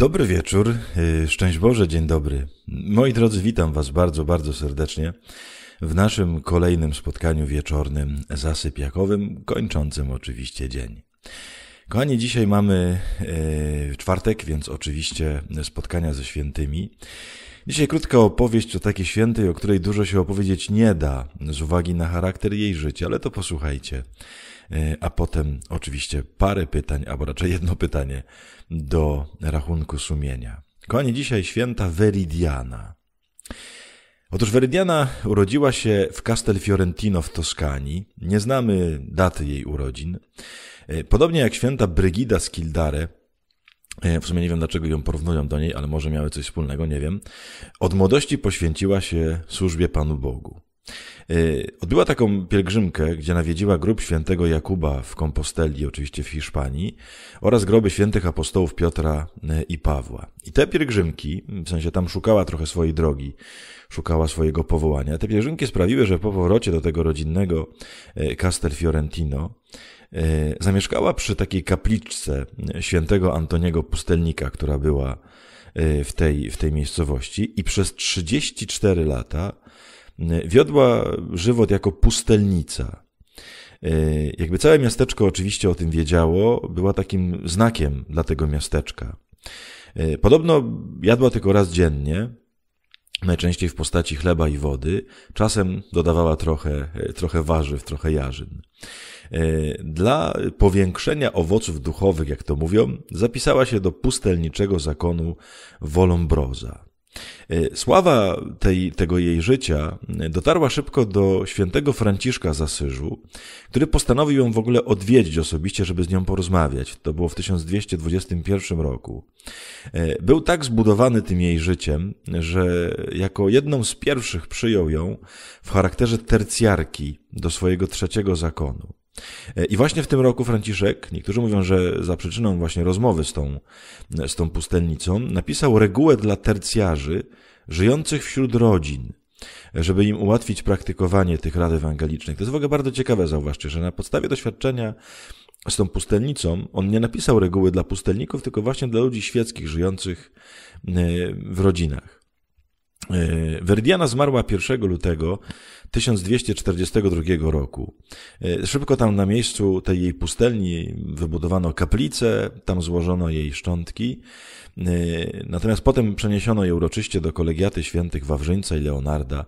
Dobry wieczór, y, szczęść Boże, dzień dobry. Moi drodzy, witam Was bardzo, bardzo serdecznie w naszym kolejnym spotkaniu wieczornym, zasypiakowym, kończącym oczywiście dzień. Kochani, dzisiaj mamy y, czwartek, więc oczywiście spotkania ze świętymi. Dzisiaj krótka opowieść o takiej świętej, o której dużo się opowiedzieć nie da, z uwagi na charakter jej życia, ale to posłuchajcie. E, a potem oczywiście parę pytań, albo raczej jedno pytanie do rachunku sumienia. Kochani, dzisiaj święta Veridiana. Otóż Veridiana urodziła się w Castel Fiorentino w Toskanii. Nie znamy daty jej urodzin. E, podobnie jak święta Brygida z Kildare, E, w sumie nie wiem, dlaczego ją porównują do niej, ale może miały coś wspólnego, nie wiem. Od młodości poświęciła się służbie Panu Bogu. Y, odbyła taką pielgrzymkę, gdzie nawiedziła grób świętego Jakuba w Kompostelii, oczywiście w Hiszpanii, oraz groby świętych apostołów Piotra y, i Pawła. I te pielgrzymki, w sensie tam szukała trochę swojej drogi, szukała swojego powołania. Te pielgrzymki sprawiły, że po powrocie do tego rodzinnego y, Castel Fiorentino zamieszkała przy takiej kapliczce świętego Antoniego Pustelnika, która była w tej, w tej miejscowości i przez 34 lata Y, wiodła żywot jako pustelnica. Y, jakby całe miasteczko oczywiście o tym wiedziało, była takim znakiem dla tego miasteczka. Y, podobno jadła tylko raz dziennie, najczęściej w postaci chleba i wody, czasem dodawała trochę, trochę warzyw, trochę jarzyn. Dla powiększenia owoców duchowych, jak to mówią, zapisała się do pustelniczego zakonu Wolombroza. E, sława tej, tego jej życia e, dotarła szybko do świętego Franciszka z Asyżu, który postanowił ją w ogóle odwiedzić osobiście, żeby z nią porozmawiać. To było w 1221 roku. E, był tak zbudowany tym jej życiem, że jako jedną z pierwszych przyjął ją w charakterze tercjarki do swojego trzeciego zakonu. E, I właśnie w tym roku Franciszek, niektórzy mówią, że za przyczyną właśnie rozmowy z tą, z tą pustelnicą, napisał regułę dla tercjarzy żyjących wśród rodzin, żeby im ułatwić praktykowanie tych rad ewangelicznych. To jest w ogóle bardzo ciekawe, zauważcie, że na podstawie doświadczenia z tą pustelnicą, on nie napisał reguły dla pustelników, tylko właśnie dla ludzi świeckich żyjących e, w rodzinach. E, Verdiana zmarła 1 lutego 1242 roku. E, szybko tam na miejscu tej jej pustelni wybudowano kaplicę, tam złożono jej szczątki. E, natomiast potem przeniesiono je uroczyście do kolegiaty świętych Wawrzyńca i Leonarda.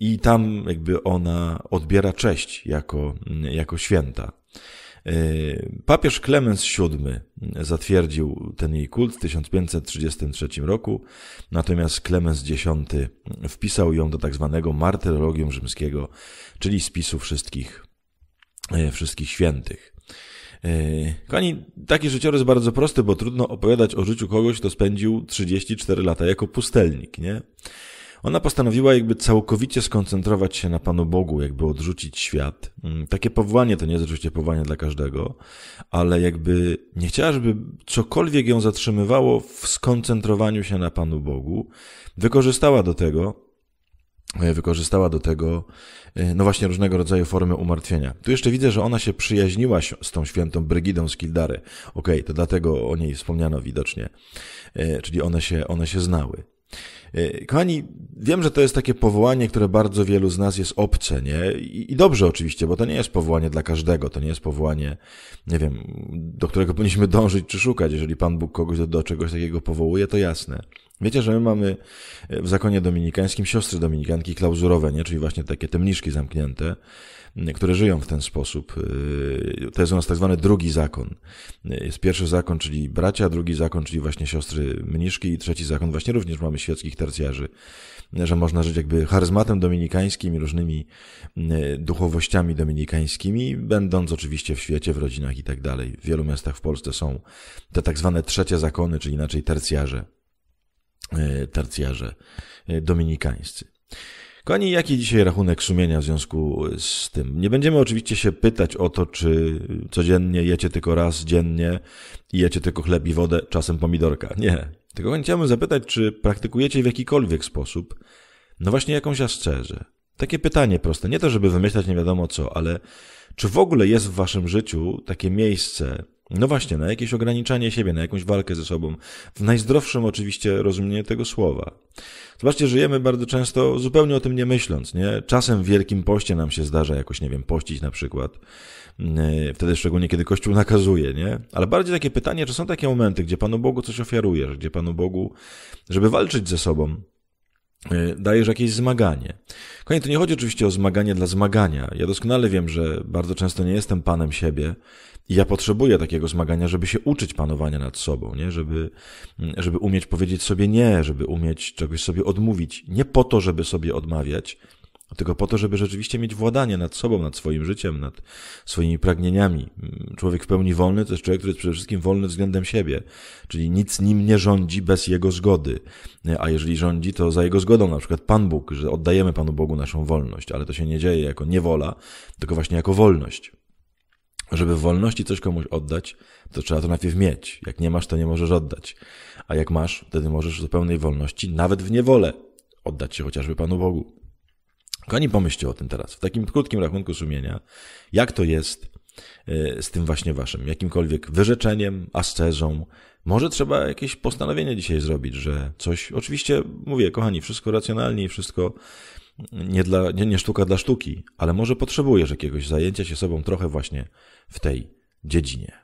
I tam jakby ona odbiera cześć jako, jako święta. E, papież Klemens VII mm, zatwierdził ten jej kult w 1533 roku, natomiast Klemens X mm, wpisał ją do tak zwanego martyrologium rzymskiego, czyli spisu wszystkich, e, wszystkich świętych. E, kochani, taki życiorys bardzo prosty, bo trudno opowiadać o życiu kogoś, kto spędził 34 lata jako pustelnik, nie? Ona postanowiła jakby całkowicie skoncentrować się na Panu Bogu, jakby odrzucić świat. Mm, takie powołanie to nie jest oczywiście powołanie dla każdego, ale jakby nie chciała, żeby cokolwiek ją zatrzymywało w skoncentrowaniu się na Panu Bogu. Wykorzystała do tego e, wykorzystała do tego, e, no właśnie, różnego rodzaju formy umartwienia. Tu jeszcze widzę, że ona się przyjaźniła z tą świętą Brygidą z Kildary. Okej, okay, to dlatego o niej wspomniano widocznie. E, czyli one się, one się znały. E, kochani, wiem, że to jest takie powołanie, które bardzo wielu z nas jest obce, nie? I, dobrze oczywiście, bo to nie jest powołanie dla każdego, to nie jest powołanie, nie wiem, do którego powinniśmy dążyć czy szukać. Jeżeli Pan Bóg kogoś do, do czegoś takiego powołuje, to jasne. Wiecie, że my mamy e, w zakonie dominikańskim siostry dominikanki klauzurowe, nie? czyli właśnie takie mniszki zamknięte, które żyją w ten sposób. E, to jest u nas tak zwany drugi zakon. Jest pierwszy zakon, czyli bracia, drugi zakon, czyli właśnie siostry mniszki i trzeci zakon właśnie również mamy świeckich tercjarzy, że można żyć jakby charyzmatem dominikańskim i różnymi e, duchowościami dominikańskimi, będąc oczywiście w świecie, w rodzinach i tak dalej. W wielu miastach w Polsce są te tak zwane trzecie zakony, czyli inaczej tercjarze, e, tercjarze e, dominikańscy. Kochani, jaki dzisiaj rachunek sumienia w związku z tym? Nie będziemy oczywiście się pytać o to, czy codziennie jecie tylko raz dziennie i jecie tylko chleb i wodę, czasem pomidorka. Nie, tylko chciałbym zapytać, czy praktykujecie w jakikolwiek sposób, no właśnie jakąś ascezę? Takie pytanie proste, nie to żeby wymyślać nie wiadomo co, ale czy w ogóle jest w waszym życiu takie miejsce, no właśnie, na jakieś ograniczanie siebie, na jakąś walkę ze sobą, w najzdrowszym oczywiście rozumieniu tego słowa. Zobaczcie, żyjemy bardzo często zupełnie o tym nie myśląc, nie? Czasem w Wielkim Poście nam się zdarza jakoś, nie wiem, pościć na przykład. E, wtedy szczególnie, kiedy Kościół nakazuje, nie? Ale bardziej takie pytanie, czy są takie momenty, gdzie Panu Bogu coś ofiarujesz, gdzie Panu Bogu, żeby walczyć ze sobą, e, dajesz jakieś zmaganie. Kochani, to nie chodzi oczywiście o zmaganie dla zmagania. Ja doskonale wiem, że bardzo często nie jestem panem siebie i ja potrzebuję takiego zmagania, żeby się uczyć panowania nad sobą, nie? Żeby, żeby umieć powiedzieć sobie nie, żeby umieć czegoś sobie odmówić. Nie po to, żeby sobie odmawiać, tylko po to, żeby rzeczywiście mieć władanie nad sobą, nad swoim życiem, nad swoimi pragnieniami. Człowiek w pełni wolny to jest człowiek, który jest przede wszystkim wolny względem siebie, czyli nic nim nie rządzi bez jego zgody. A jeżeli rządzi, to za jego zgodą, na przykład Pan Bóg, że oddajemy Panu Bogu naszą wolność, ale to się nie dzieje jako niewola, tylko właśnie jako wolność. Żeby w wolności coś komuś oddać, to trzeba to najpierw mieć. Jak nie masz, to nie możesz oddać. A jak masz, wtedy możesz w pełnej wolności, nawet w niewolę, oddać się chociażby Panu Bogu. Kochani, pomyślcie o tym teraz, w takim krótkim rachunku sumienia, jak to jest e, z tym właśnie waszym jakimkolwiek wyrzeczeniem, ascezą. Może trzeba jakieś postanowienie dzisiaj zrobić, że coś, oczywiście mówię, kochani, wszystko racjonalnie i wszystko nie, dla, nie, nie sztuka dla sztuki, ale może potrzebujesz jakiegoś zajęcia się sobą trochę właśnie w tej dziedzinie.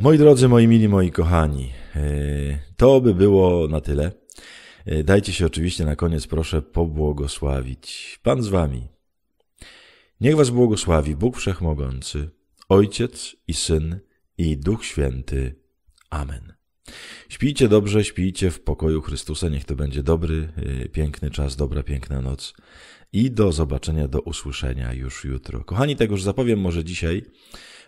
Moi drodzy, moi mili, moi kochani, e, to by było na tyle. E, dajcie się oczywiście na koniec, proszę, pobłogosławić. Pan z wami. Niech was błogosławi Bóg Wszechmogący, Ojciec i Syn i Duch Święty. Amen. Śpijcie dobrze, śpijcie w pokoju Chrystusa. Niech to będzie dobry, e, piękny czas, dobra, piękna noc. I do zobaczenia, do usłyszenia już jutro. Kochani, tego już zapowiem może dzisiaj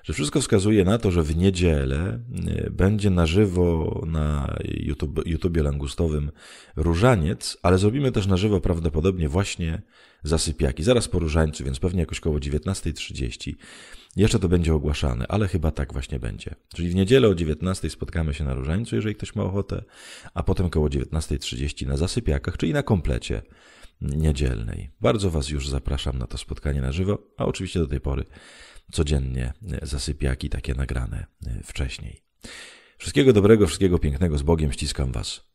że wszystko wskazuje na to, że w niedzielę y, będzie na żywo na YouTube, YouTubie langustowym różaniec, ale zrobimy też na żywo prawdopodobnie właśnie zasypiaki. Zaraz po różańcu, więc pewnie jakoś koło 19.30. Jeszcze to będzie ogłaszane, ale chyba tak właśnie będzie. Czyli w niedzielę o 19 spotkamy się na różańcu, jeżeli ktoś ma ochotę, a potem koło 19.30 na zasypiakach, czyli na komplecie niedzielnej. Bardzo Was już zapraszam na to spotkanie na żywo, a oczywiście do tej pory codziennie zasypiaki takie nagrane e, wcześniej. Wszystkiego dobrego, wszystkiego pięknego z Bogiem, ściskam Was.